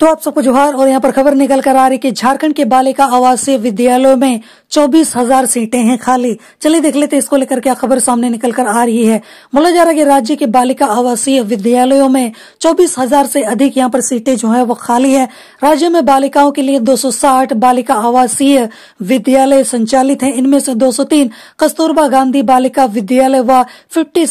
तो आप सबको जोहार और यहाँ पर खबर निकल कर आ रही कि झारखंड के बालिका आवासीय विद्यालयों में चौबीस हजार सीटें हैं खाली चलिए देख लेते इसको लेकर क्या खबर सामने निकल कर आ रही है बोला जा रहा है कि राज्य के बालिका आवासीय विद्यालयों में चौबीस हजार से अधिक यहाँ पर सीटें जो है वो खाली है राज्य में बालिकाओं के लिए दो बालिका आवासीय विद्यालय संचालित है इनमें से दो कस्तूरबा गांधी बालिका विद्यालय व फिफ्टी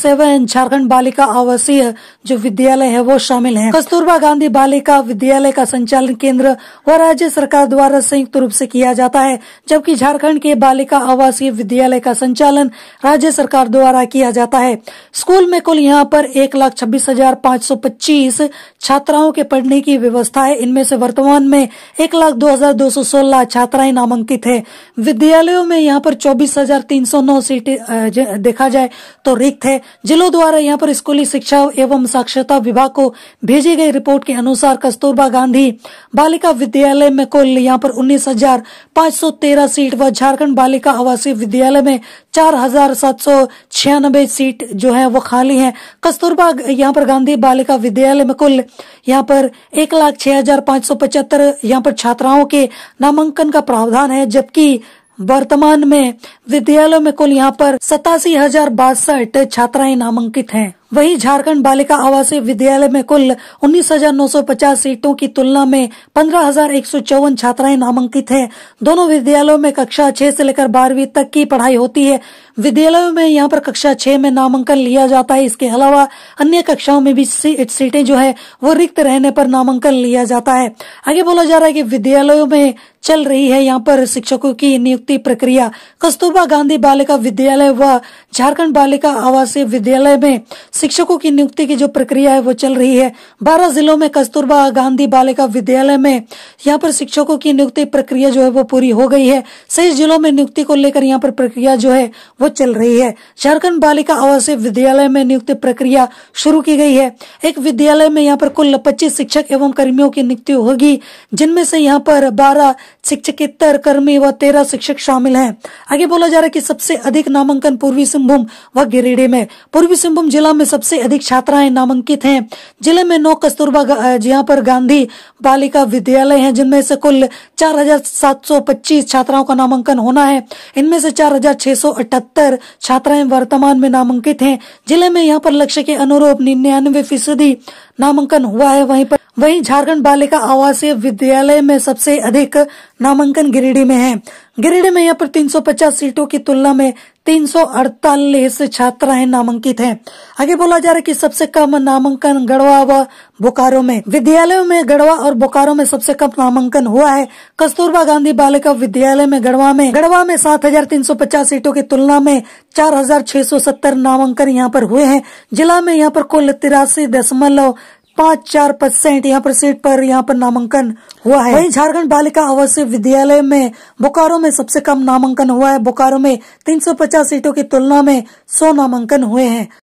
झारखंड बालिका आवासीय जो विद्यालय है वो शामिल है कस्तूरबा गांधी बालिका विद्यालय का संचालन केंद्र व राज्य सरकार द्वारा संयुक्त रूप से किया जाता है जबकि झारखंड के बालिका आवासीय विद्यालय का संचालन राज्य सरकार द्वारा किया जाता है स्कूल में कुल यहाँ पर एक लाख छब्बीस हजार पाँच सौ पच्चीस छात्राओं के पढ़ने की व्यवस्था है इनमें से वर्तमान में एक लाख दो हजार दो सौ सोलह छात्राएं नामांकित है विद्यालयों में यहाँ पर चौबीस हजार तीन सौ नौ सीटें देखा जाए तो रिक्त है जिलों द्वारा यहाँ पर स्कूली शिक्षा एवं साक्षरता विभाग को भेजी गई रिपोर्ट के अनुसार कस्तूरबा गांधी गांधी बालिका विद्यालय में कुल यहाँ पर उन्नीस हजार पाँच सौ तेरह सीट व झारखंड बालिका आवासीय विद्यालय में चार हजार सात सौ छियानबे सीट जो है वो खाली है कस्तूरबा यहाँ पर गांधी बालिका विद्यालय में कुल यहाँ पर एक लाख छह हजार पाँच सौ पचहत्तर यहाँ पर छात्राओं के नामांकन का प्रावधान है जबकि वर्तमान में विद्यालयों में कुल यहाँ पर सतासी हजार बासठ छात्राएं नामांकित हैं वहीं झारखंड बालिका आवासीय विद्यालय में कुल 19,950 सीटों की तुलना में पंद्रह छात्राएं नामांकित हैं। दोनों विद्यालयों में कक्षा छह से लेकर बारहवीं तक की पढ़ाई होती है विद्यालयों में यहाँ पर कक्षा 6 में नामांकन लिया जाता है इसके अलावा अन्य कक्षाओं में भी सीटें जो है वो रिक्त रहने पर नामांकन लिया जाता है आगे बोला जा रहा है की विद्यालयों में चल रही है यहाँ पर शिक्षकों की नियुक्ति प्रक्रिया कस्तूरबा गांधी बालिका विद्यालय व झारखंड बालिका आवासीय विद्यालय में शिक्षकों की नियुक्ति की जो प्रक्रिया है वो चल रही है बारह जिलों में कस्तूरबा गांधी बालिका विद्यालय में यहाँ पर शिक्षकों की नियुक्ति प्रक्रिया जो है वो पूरी हो गई है सही जिलों में नियुक्ति को लेकर यहाँ पर प्रक्रिया जो है वो चल रही है झारखण्ड बालिका आवासीय विद्यालय में नियुक्ति प्रक्रिया शुरू की गई है एक विद्यालय में यहाँ पर कुल पच्चीस शिक्षक एवं कर्मियों की नियुक्ति होगी जिनमें से यहाँ पर बारह शिक्षकेतर कर्मी व तेरह शिक्षक शामिल हैं आगे बोला जा रहा है कि सबसे अधिक नामांकन पूर्वी सिंहभूम व गिरिडीह में पूर्वी सिंहभूम जिला में सबसे अधिक छात्राएं नामांकित हैं जिले में नौ कस्तूरबा यहाँ पर गांधी बालिका विद्यालय है जिनमें से कुल चार छात्राओं का नामांकन होना है इनमें से चार छात्राएं वर्तमान में नामांकित है जिले में यहाँ पर लक्ष्य के अनुरूप निन्यानवे फीसदी नामांकन हुआ है वहीं पर वहीं झारखंड बालिका आवासीय विद्यालय में सबसे अधिक नामांकन गिरिडीह में है गिरिडीह में यहाँ पर 350 सीटों की तुलना में 348 छात्राएं नामांकित हैं। आगे बोला जा रहा है कि सबसे कम नामांकन गढ़वा व बोकारो में विद्यालयों में गढ़वा और बोकारो में सबसे कम नामांकन हुआ है कस्तूरबा गांधी बालिका विद्यालय में गढ़वा में गढ़वा में 7,350 सीटों की तुलना में 4,670 नामांकन यहाँ पर हुए हैं जिला में यहाँ पर कुल तिरासी दशमलव पाँच चार परसेंट यहाँ पर सीट पर यहाँ पर नामांकन हुआ है वहीं झारखंड बालिका आवासीय विद्यालय में बोकारो में सबसे कम नामांकन हुआ है बोकारो में 350 सीटों की तुलना में 100 नामांकन हुए हैं